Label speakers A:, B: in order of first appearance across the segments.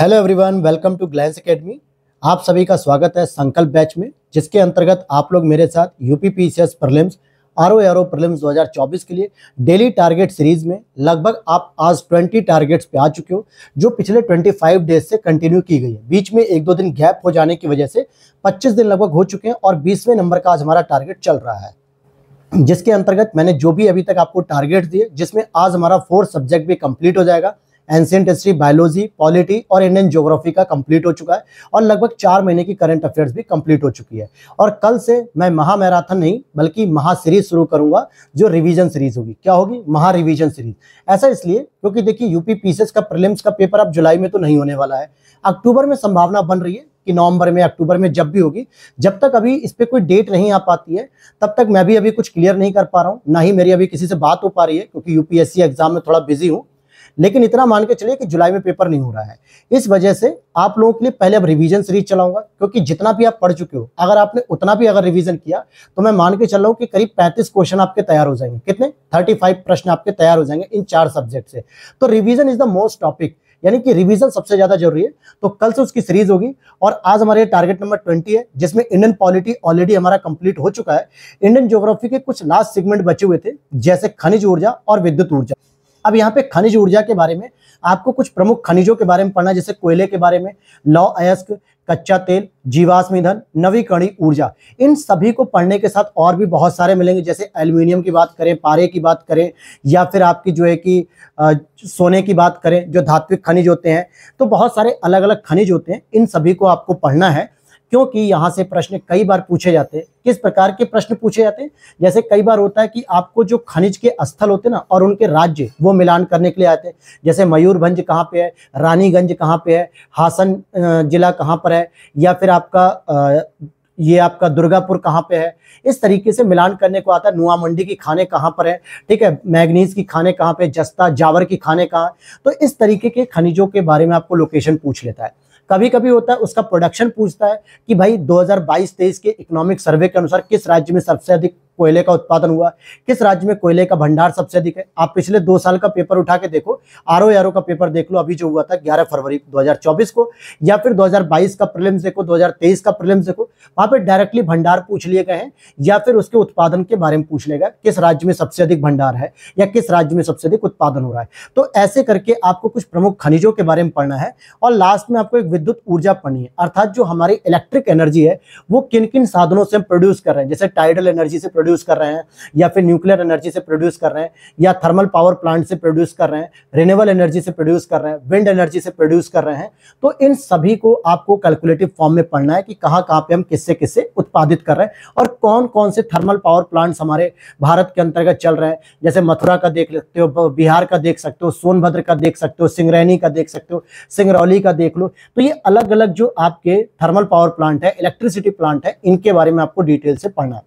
A: hello everyone welcome to Glance academy आप सभी का स्वागत है संकल्प बैच में जिसके अंतर्गत आप लोग मेरे साथ UP P C S prelims R O R O prelims दो के लिए डेली टारगेट सीरीज में लगभग आप आज 20 टारगेट्स पे आ चुके हो जो पिछले 25 डेज से कंटिन्यू की गई है बीच में एक दो दिन गैप हो जाने की वजह से पच्चीस दिन लगभग हो चुके हैं और बीसवें नंबर का आज हमारा टारगेट चल रहा है जिसके अंतर्गत मैंने जो भी अभी तक आपको टारगेट दिए जिसमें आज हमारा फोर्थ सब्जेक्ट भी कंप्लीट हो जाएगा एंशियंट हिस्ट्री बायोलॉजी पॉलिटी और इंडियन ज्योग्राफी का कंप्लीट हो चुका है और लगभग चार महीने की करंट अफेयर्स भी कंप्लीट हो चुकी है और कल से मैं महा मैराथन नहीं बल्कि महा सीरीज शुरू करूंगा जो रिविजन सीरीज होगी क्या होगी महा रिविजन सीरीज ऐसा इसलिए क्योंकि देखिए यूपी पीसेस का प्रिलिम्स का पेपर अब जुलाई में तो नहीं होने वाला है अक्टूबर में संभावना बन रही है कि नवंबर में अक्टूबर में जब भी होगी जब तक अभी इस पर कोई डेट नहीं आ पाती है तब तक मैं भी अभी कुछ क्लियर नहीं कर पा रहा हूँ ना ही मेरी अभी किसी से बात हो पा रही है क्योंकि यूपीएससी एग्जाम में थोड़ा बिजी हूँ लेकिन इतना मान के चलिए कि जुलाई में पेपर नहीं हो रहा है इस वजह से आप लोगों के लिए पहले अब रिवीजन सीरीज चलाऊंगा क्योंकि जितना भी आप पढ़ चुके हो अगर आपने उतना भी अगर रिवीजन किया तो मैं मान के चल रहा हूँ कि करीब पैंतीस क्वेश्चन आपके तैयार हो जाएंगे कितने थर्टी प्रश्न आपके तैयार हो जाएंगे इन चार सब्जेक्ट से तो revision is the most topic यानी कि रिवीजन सबसे ज्यादा जरूरी है तो कल से उसकी सीरीज होगी और आज हमारे टारगेट नंबर ट्वेंटी है जिसमें इंडियन पॉलिटी ऑलरेडी हमारा कंप्लीट हो चुका है इंडियन ज्योग्राफी के कुछ लास्ट सेगमेंट बचे हुए थे जैसे खनिज ऊर्जा और विद्युत ऊर्जा अब यहाँ पे खनिज ऊर्जा के बारे में आपको कुछ प्रमुख खनिजों के बारे में पढ़ना जैसे कोयले के बारे में लौ अयस्क कच्चा तेल जीवाश्म ईंधन नवीकरणीय ऊर्जा इन सभी को पढ़ने के साथ और भी बहुत सारे मिलेंगे जैसे एल्यूमिनियम की बात करें पारे की बात करें या फिर आपकी जो है कि सोने की बात करें जो धात्विक खनिज होते हैं तो बहुत सारे अलग अलग खनिज होते हैं इन सभी को आपको पढ़ना है क्योंकि यहाँ से प्रश्न कई बार पूछे जाते हैं किस प्रकार के प्रश्न पूछे जाते हैं जैसे कई बार होता है कि आपको जो खनिज के स्थल होते हैं ना और उनके राज्य वो मिलान करने के लिए आते हैं जैसे मयूरभंज कहाँ पे है रानीगंज कहाँ पे है हासन जिला कहाँ पर है या फिर आपका ये आपका दुर्गापुर कहाँ पे है इस तरीके से मिलान करने को आता है नुआ मंडी की खाने कहाँ पर है ठीक है मैग्नीज की खाने कहाँ पे जस्ता जावर की खाने कहाँ तो इस तरीके के खनिजों के बारे में आपको लोकेशन पूछ लेता है कभी कभी होता है उसका प्रोडक्शन पूछता है कि भाई 2022-23 के इकोनॉमिक सर्वे के अनुसार किस राज्य में सबसे अधिक कोयले का उत्पादन हुआ किस राज्य में कोयले का भंडार सबसे अधिक है आप पिछले दो साल का पेपर उठा के देखो आर ओ का पेपर देख लो अभी जो हुआ था ग्यारह फरवरी 2024 को या फिर 2022 का प्रलिम्स देखो 2023 का प्रलिम्स देखो वहां पर डायरेक्टली भंडार पूछ लिए गए हैं या फिर उसके उत्पादन के बारे में पूछ लेगा किस राज्य में सबसे अधिक भंडार है या किस राज्य में सबसे अधिक उत्पादन हो रहा है तो ऐसे करके आपको कुछ प्रमुख खनिजों के बारे में पढ़ना है और लास्ट में आपको एक विद्युत ऊर्जा पढ़नी है अर्थात जो हमारी इलेक्ट्रिक एनर्जी है वो किन किन साधनों से हम प्रोड्यूस कर रहे हैं जैसे टाइडल एनर्जी से प्रोड्यूस कर रहे हैं या फिर न्यूक्लियर एनर्जी से प्रोड्यूस कर रहे हैं या थर्मल पावर प्लांट से प्रोड्यूस कर रहे हैं रिनेबल एनर्जी से प्रोड्यूस कर रहे हैं विंड एनर्जी से प्रोड्यूस कर रहे हैं तो इन सभी को आपको कैलकुलेटिव फॉर्म में पढ़ना है कि कहाँ कहाँ पे हम किससे किससे उत्पादित कर रहे हैं और कौन कौन से थर्मल पावर प्लांट्स हमारे भारत के अंतर्गत चल रहे हैं जैसे मथुरा का देख सकते हो बिहार का देख सकते हो सोनभद्र का देख सकते हो सिंगरैनी का देख सकते हो सिंगरौली का देख लो तो ये अलग अलग जो आपके थर्मल पावर प्लांट है इलेक्ट्रिसिटी प्लांट है इनके बारे में आपको डिटेल से पढ़ना है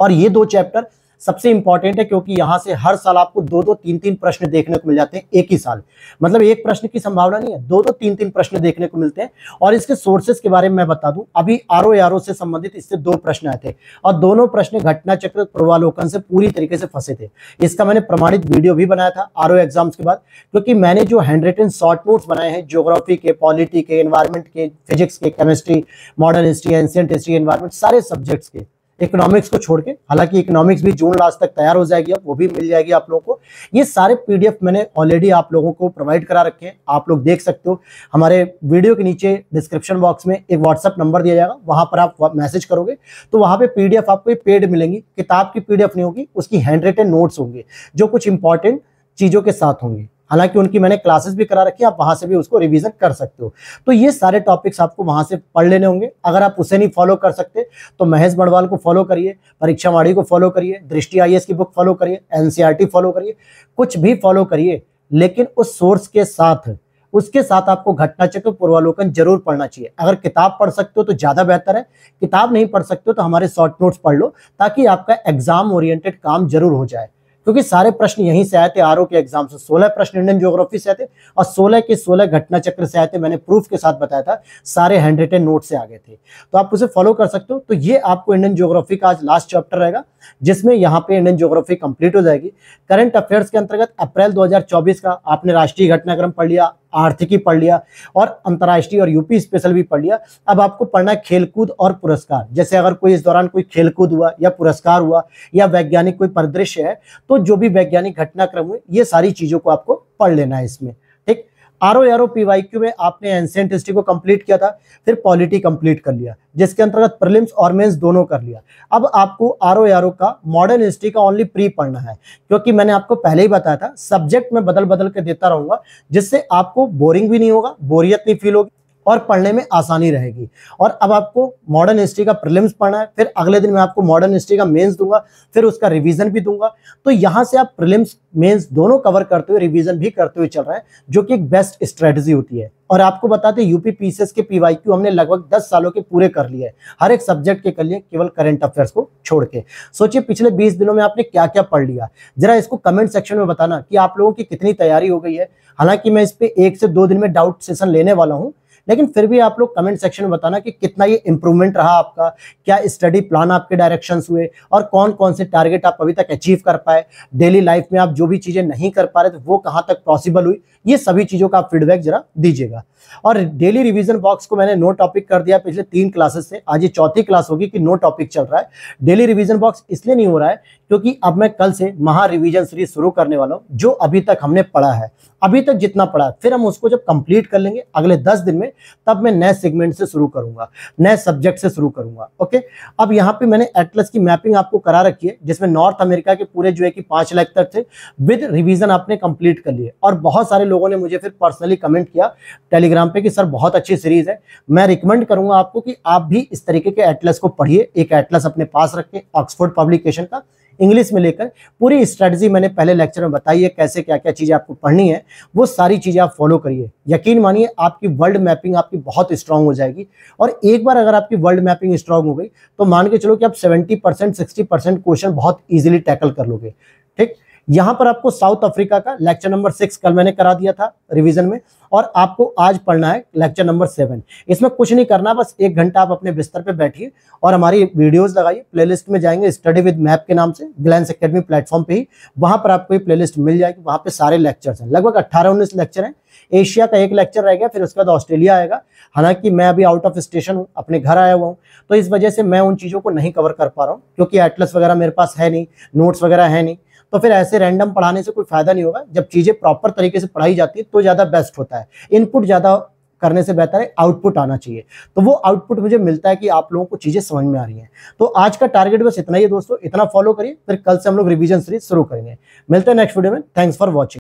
A: और ये दो चैप्टर सबसे इंपॉर्टेंट है क्योंकि यहां से हर साल आपको दो दो तीन तीन प्रश्न देखने को मिल जाते हैं एक ही साल मतलब एक प्रश्न की संभावना नहीं है दो दो तीन तीन प्रश्न देखने को मिलते हैं और इसके सोर्सेज के बारे में मैं बता दूं अभी आर ओ से संबंधित इससे दो प्रश्न आए थे और दोनों प्रश्न घटना चक्र पूर्वालोकन से पूरी तरीके से फंसे थे इसका मैंने प्रमाणित वीडियो भी बनाया था आर एग्जाम्स के बाद क्योंकि मैंने जो हैंड रिटन शॉर्ट नोट्स बनाए हैं जियोग्राफी के पॉलिटी के एनवायरमेंट के फिजिक्स के chemistry modern history ancient history environment सारे सब्जेक्ट्स के इकोनॉमिक्स को छोड़ के हालांकि इकोनॉमिक्स भी जून लास्ट तक तैयार हो जाएगी अब वो भी मिल जाएगी आप लोगों को ये सारे पीडीएफ मैंने ऑलरेडी आप लोगों को प्रोवाइड करा रखे हैं आप लोग देख सकते हो हमारे वीडियो के नीचे डिस्क्रिप्शन बॉक्स में एक व्हाट्सअप नंबर दिया जाएगा वहां पर आप मैसेज करोगे तो वहां पर पी आपको पेड मिलेंगी किताब की पी नहीं होगी उसकी हैंड रिटेन नोट्स होंगे जो कुछ इंपॉर्टेंट चीजों के साथ होंगी हालांकि उनकी मैंने क्लासेस भी करा रखी है आप वहां से भी उसको रिवीजन कर सकते हो तो ये सारे टॉपिक्स आपको वहां से पढ़ लेने होंगे अगर आप उसे नहीं फॉलो कर सकते तो महेश बड़वाल को फॉलो करिए परीक्षा वाणी को फॉलो करिए दृष्टि आई की बुक फॉलो करिए एनसीआरटी फॉलो e करिए कुछ भी फॉलो करिए लेकिन उस सोर्स के साथ उसके साथ आपको घटनाचक्र पूर्वालोकन जरूर पढ़ना चाहिए अगर किताब पढ़ सकते हो तो ज़्यादा बेहतर है किताब नहीं पढ़ सकते हो तो हमारे शॉर्ट नोट्स पढ़ लो ताकि आपका एग्जाम ओरिएंटेड काम जरूर हो जाए क्योंकि सारे प्रश्न यहीं से आए थे आरओ के एग्जाम से सोलह प्रश्न इंडियन ज्योग्राफी से आए थे और सोलह के सोलह घटना चक्र से आए थे मैंने प्रूफ के साथ बताया था सारे हैंड रिटेन नोट से आ गए थे तो आप उसे फॉलो कर सकते हो तो ये आपको इंडियन ज्योग्राफी का आज लास्ट चैप्टर रहेगा जिसमें यहाँ पे इंडियन ज्योग्राफी कंप्लीट हो जाएगी करंट अफेयर्स के अंतर्गत अप्रैल दो का आपने राष्ट्रीय घटनाक्रम पढ़ लिया आर्थिकी पढ़ लिया और अंतर्राष्ट्रीय और यूपी स्पेशल भी पढ़ लिया अब आपको पढ़ना है खेलकूद और पुरस्कार जैसे अगर कोई इस दौरान कोई खेलकूद हुआ या पुरस्कार हुआ या वैज्ञानिक कोई परिदृश्य है तो जो भी वैज्ञानिक घटनाक्रम हुए ये सारी चीज़ों को आपको पढ़ लेना है इसमें R O R O P Y Q में आपने एंसेंट हिस्ट्री को कंप्लीट किया था फिर पॉलिटी कंप्लीट कर लिया जिसके अंतर्गत प्रिलिम्स और मेंस दोनों कर लिया अब आपको आर ओ आर ओ का मॉडर्न हिस्ट्री का ओनली प्री पढ़ना है क्योंकि मैंने आपको पहले ही बताया था सब्जेक्ट में बदल बदल के देता रहूंगा जिससे आपको बोरिंग भी नहीं होगा बोरियत नहीं फील होगी और पढ़ने में आसानी रहेगी और अब आपको मॉडर्न हिस्ट्री का प्रिलिम्स पढ़ना है फिर अगले दिन मैं आपको मॉडर्न हिस्ट्री का मेंस दूंगा फिर उसका रिवीजन भी दूंगा तो यहाँ से आप प्रिलिम्स मेंस दोनों कवर करते हुए रिवीजन भी करते हुए चल रहे हैं जो कि एक बेस्ट स्ट्रेटजी होती है और आपको बताते यूपी पीसीएस के पीवाईक्यू हमने लगभग दस सालों के पूरे कर लिए हर एक सब्जेक्ट के कर लिए केवल करेंट अफेयर्स को छोड़ के सोचिए पिछले बीस दिनों में आपने क्या क्या पढ़ लिया जरा इसको कमेंट सेक्शन में बताना कि आप लोगों की कितनी तैयारी हो गई है हालांकि मैं इस पर एक से दो दिन में डाउट सेशन लेने वाला हूँ लेकिन फिर भी आप लोग कमेंट सेक्शन में बताना कि कितना ये इंप्रूवमेंट रहा आपका क्या स्टडी प्लान आपके डायरेक्शन हुए और कौन कौन से टारगेट आप अभी तक अचीव कर पाए डेली लाइफ में आप जो भी चीज़ें नहीं कर पा रहे थे वो कहाँ तक पॉसिबल हुई ये सभी चीज़ों का आप फीडबैक जरा दीजिएगा और डेली रिविजन बॉक्स को मैंने नो टॉपिक कर दिया पिछले तीन क्लासेस से आज ये चौथी क्लास होगी कि नो टॉपिक चल रहा है डेली रिविजन बॉक्स इसलिए नहीं हो रहा है क्योंकि अब मैं कल से महा रिवीजन सीरीज शुरू करने वाला हूँ जो अभी तक हमने पढ़ा है अभी तक जितना पढ़ा फिर हम उसको जब कंप्लीट कर लेंगे अगले दस दिन में तब मैं नए सेगमेंट से शुरू करूंगा नए सब्जेक्ट से शुरू करूंगा ओके अब यहाँ पे मैंने एटलस की मैपिंग आपको करा रखी है जिसमें नॉर्थ अमेरिका के पूरे जो है कि पांच लाख तक थे विद रिविजन आपने कंप्लीट कर लिए और बहुत सारे लोगों ने मुझे फिर पर्सनली कमेंट किया टेलीग्राम पे कि सर बहुत अच्छी सीरीज है मैं रिकमेंड करूंगा आपको कि आप भी इस तरीके के एटलस को पढ़िए एक एटलस अपने पास रखें ऑक्सफोर्ड पब्लिकेशन का इंग्लिश में लेकर पूरी स्ट्रेटजी मैंने पहले लेक्चर में बताई है कैसे क्या क्या चीज़ें आपको पढ़नी है वो सारी चीज़ें आप फॉलो करिए यकीन मानिए आपकी वर्ल्ड मैपिंग आपकी बहुत स्ट्रांग हो जाएगी और एक बार अगर आपकी वर्ल्ड मैपिंग स्ट्रांग हो गई तो मान के चलो कि आप सेवेंटी परसेंट क्वेश्चन बहुत ईजिली टैकल कर लोगे ठीक यहां पर आपको साउथ अफ्रीका का लेक्चर नंबर सिक्स कल मैंने करा दिया था रिवीजन में और आपको आज पढ़ना है लेक्चर नंबर सेवन इसमें कुछ नहीं करना बस एक घंटा आप अपने बिस्तर पे बैठिए और हमारी वीडियोस लगाइए प्लेलिस्ट में जाएंगे स्टडी विद मैप के नाम से ग्लैंस एकेडमी प्लेटफॉर्म पे ही वहां पर आपको ये लिस्ट मिल जाएगी वहां पे सारे लेक्चर्स हैं लगभग अट्ठारह उन्नीस लेक्चर हैं एशिया का एक लेक्चर रहेगा फिर उसके बाद ऑस्ट्रेलिया आएगा हालांकि मैं अभी आउट ऑफ स्टेशन हूँ अपने घर आया हुआ हूँ तो इस वजह से मैं उन चीज़ों को नहीं कवर कर पा रहा हूँ क्योंकि एटलस वगैरह मेरे पास है नहीं नोट्स वगैरह है नहीं तो फिर ऐसे रैंडम पढ़ाने से कोई फायदा नहीं होगा जब चीज़ें प्रॉपर तरीके से पढ़ाई जाती है तो ज़्यादा बेस्ट होता है इनपुट ज़्यादा करने से बेहतर है आउटपुट आना चाहिए तो वो आउटपुट मुझे मिलता है कि आप लोगों को चीज़ें समझ में आ रही हैं तो आज का टारगेट बस इतना ही है दोस्तों इतना फॉलो करिए फिर कल से हम लोग रिविजन सीरीज शुरू करेंगे मिलते हैं नेक्स्ट वीडियो में थैंक्स फॉर वॉचिंग